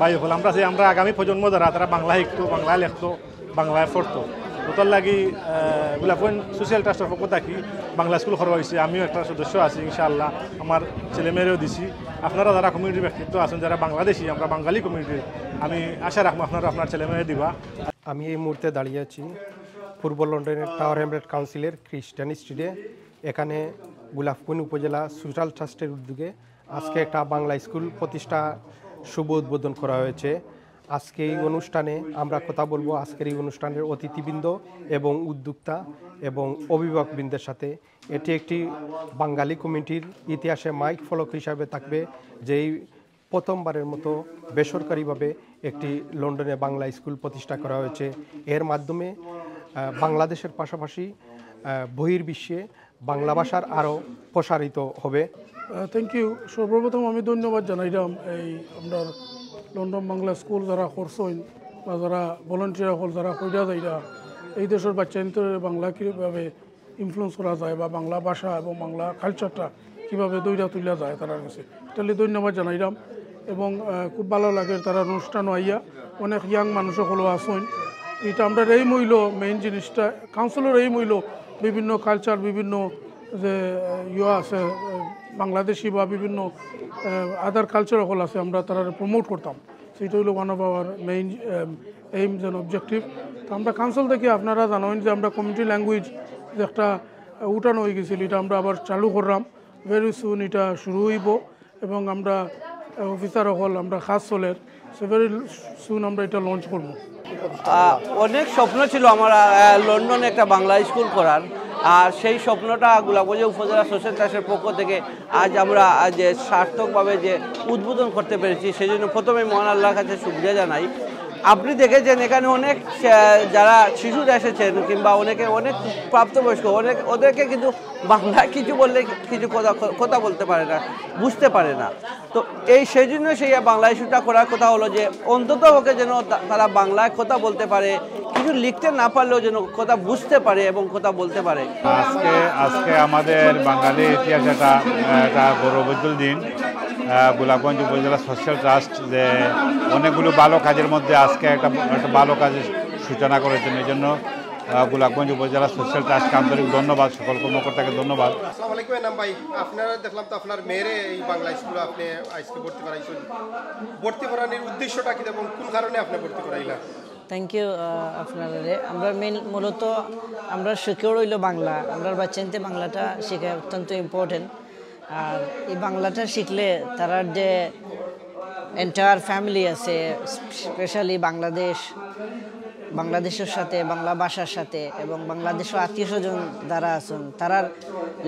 ভাই হল আমরা যে আমরা আগামী প্রজন্ম যারা তারা বাংলা শিখতো বাংলায় লেখতো বাংলায় পড়তো ওটার লাগি গোলাপন সোশ্যাল ট্রাস্টের পক্ষ থাকি বাংলা স্কুল খরচ হয়েছে আমিও একটা সদস্য আছি ইনশাআল্লাহ আমার ছেলেমেয়েরাও দিছি আপনারা যারা কমিউনিটির ব্যক্তিত্ব আছেন যারা বাংলাদেশি আমরা বাঙালি কমিউনিটির আমি আশা রাখবো আপনারা আপনার ছেলেমেয়ে দিবা আমি এই মুহূর্তে দাঁড়িয়ে আছি পূর্ব লন্ডনের টাওয়ার হ্যামলেট কাউন্সিলের খ্রিস্টান স্ট্রিটে এখানে গুলাফকুন উপজেলা সোশ্যাল ট্রাস্টের উদ্যোগে আজকে একটা বাংলা স্কুল প্রতিষ্ঠা শুভ উদ্বোধন করা হয়েছে আজকে এই অনুষ্ঠানে আমরা কথা বলবো আজকের এই অনুষ্ঠানের অতিথিবৃন্দ এবং উদ্যোক্তা এবং অভিভাবকবৃন্দের সাথে এটি একটি বাঙালি কমিটির ইতিহাসে মাইক ফলক হিসাবে থাকবে যেই প্রথমবারের মতো বেসরকারিভাবে একটি লন্ডনে বাংলা স্কুল প্রতিষ্ঠা করা হয়েছে এর মাধ্যমে বাংলাদেশের পাশাপাশি বহির্বিশ্বে বাংলা ভাষার আরও প্রসারিত হবে থ্যাংক ইউ সর্বপ্রথম আমি ধন্যবাদ জানাইলাম এই আপনার লন্ডন বাংলা স্কুল যারা করছেন বা যারা ভলেন্টিয়ার হল যারা কইরা যাইরা এই দেশের বাচ্চাদের বাংলা কীভাবে ইনফ্লুয়েন্স করা যায় বা বাংলা ভাষা এবং বাংলা কালচারটা কীভাবে দৈরা তুলা যায় তারা কাছে তাহলে ধন্যবাদ জানাইলাম এবং খুব ভালো লাগে তারা অনুষ্ঠানও আইয়া অনেক ইয়াং মানুষ হলো আসন এটা আমরা এই মূল্য মেইন জিনিসটা কাউন্সিলের এই মূল্য বিভিন্ন কালচার বিভিন্ন যে ইয়ে আছে বাংলাদেশি বা বিভিন্ন আদার কালচার হল আছে আমরা তারা প্রমোট করতাম সেইটা হলো one of our main aim যেন অবজেক্টিভ তো আমরা কাউন্সিল থেকে আপনারা জানেন যে আমরা কমিউনিটি ল্যাঙ্গুয়েজ যে একটা উঠানো হয়ে গেছিল এটা আমরা আবার চালু করলাম ভেরি সুন এটা শুরু হইব এবং আমরা অফিসার হল আমরা খাস চলের সো ভেরি সুন আমরা এটা লঞ্চ করব অনেক স্বপ্ন ছিল আমার লন্ডনে একটা বাংলা স্কুল করার আর সেই স্বপ্নটা গোলাপগঞ্জ উপজেলা সোশ্যাল ট্রাস্টের পক্ষ থেকে আজ আমরা যে সার্থকভাবে যে উদ্বোধন করতে পেরেছি সেই জন্য প্রথমে মহান আল্লাহর কাছে সুবিধা জানাই আপনি দেখেছেন এখানে অনেক যারা শিশুরা এসেছেন কিংবা অনেকে অনেক প্রাপ্তবয়স্ক অনেক ওদেরকে কিন্তু বাংলা কিছু বললে কিছু কথা কথা বলতে পারে না বুঝতে পারে না তো এই সেই জন্য সেই বাংলা ইস্যুটা করার কথা হলো যে অন্তত ওকে যেন তারা বাংলায় কথা বলতে পারে কিছু লিখতে না পারলেও যেন কথা বুঝতে পারে এবং কথা বলতে পারে আজকে আজকে আমাদের বাঙালি ইতিহাস একটা একটা গৌরবোজ্জ্বল দিন গোলাপগঞ্জ উপজেলা সোশ্যাল ট্রাস্ট যে অনেকগুলো ভালো কাজের মধ্যে আজকে একটা একটা ভালো কাজের সূচনা করেছেন এই জন্য গোলাপগঞ্জ উপজেলা সোশ্যাল ট্রাস্ট আন্তরিক ধন্যবাদ সকল কর্মকর্তাকে ধন্যবাদ ভাই আপনারা দেখলাম তো আপনার মেয়েরে এই বাংলা স্কুলে আপনি আজকে ভর্তি করাইছেন ভর্তি করানোর উদ্দেশ্যটা কি এবং কোন কারণে আপনি ভর্তি করাইলেন থ্যাংক ইউ আপনার আমরা মেন মূলত আমরা শিখেও রইল বাংলা আমরা বাচ্চাতে বাংলাটা শেখা অত্যন্ত ইম্পর্টেন্ট আর এই বাংলাটা শিখলে তারা যে এন্টায়ার ফ্যামিলি আছে স্পেশালি বাংলাদেশ বাংলাদেশের সাথে বাংলা ভাষার সাথে এবং বাংলাদেশের আত্মীয় স্বজন যারা আছেন তারার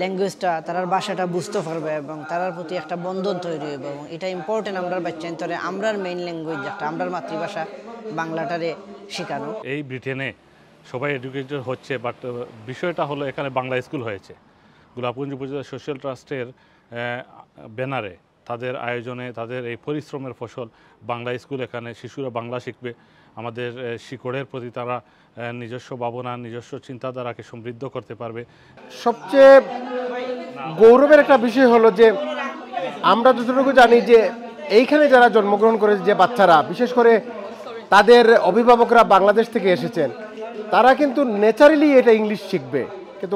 ল্যাঙ্গুয়েজটা তারার ভাষাটা বুঝতে পারবে এবং তারার প্রতি একটা বন্ধন তৈরি হবে এবং এটা ইম্পর্টেন্ট আমরা বাচ্চা আমরার মেইন ল্যাঙ্গুয়েজ একটা আমরার মাতৃভাষা বাংলাটারে শেখানো এই ব্রিটেনে সবাই এডুকেটেড হচ্ছে বাট বিষয়টা হলো এখানে বাংলা স্কুল হয়েছে গোলাপগঞ্জ উপজেলা সোশ্যাল ট্রাস্টের ব্যানারে তাদের আয়োজনে তাদের এই পরিশ্রমের ফসল বাংলা স্কুল এখানে শিশুরা বাংলা শিখবে আমাদের শিকড়ের প্রতি তারা নিজস্ব ভাবনা নিজস্ব চিন্তাধারাকে সমৃদ্ধ করতে পারবে সবচেয়ে গৌরবের একটা বিষয় হলো যে আমরা যতটুকু জানি যে এইখানে যারা জন্মগ্রহণ করে যে বাচ্চারা বিশেষ করে তাদের অভিভাবকরা বাংলাদেশ থেকে এসেছেন তারা কিন্তু নেচারালি এটা ইংলিশ শিখবে কিন্তু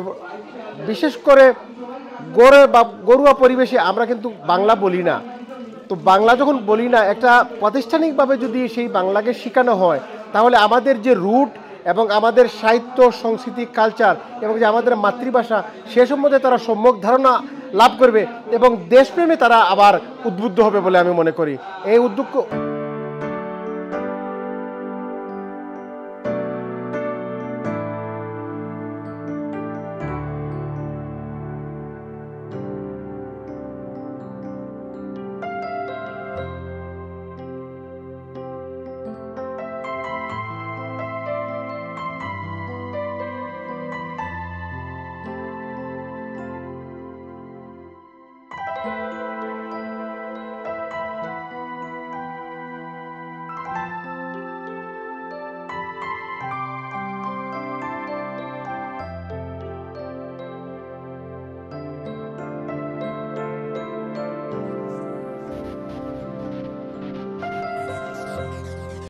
বিশেষ করে গড়ে বা গরুয়া পরিবেশে আমরা কিন্তু বাংলা বলি না তো বাংলা যখন বলি না একটা প্রাতিষ্ঠানিকভাবে যদি সেই বাংলাকে শেখানো হয় তাহলে আমাদের যে রুট এবং আমাদের সাহিত্য সংস্কৃতি কালচার এবং যে আমাদের মাতৃভাষা সে সম্বন্ধে তারা সম্যক ধারণা লাভ করবে এবং দেশপ্রেমে তারা আবার উদ্বুদ্ধ হবে বলে আমি মনে করি এই উদ্যোগ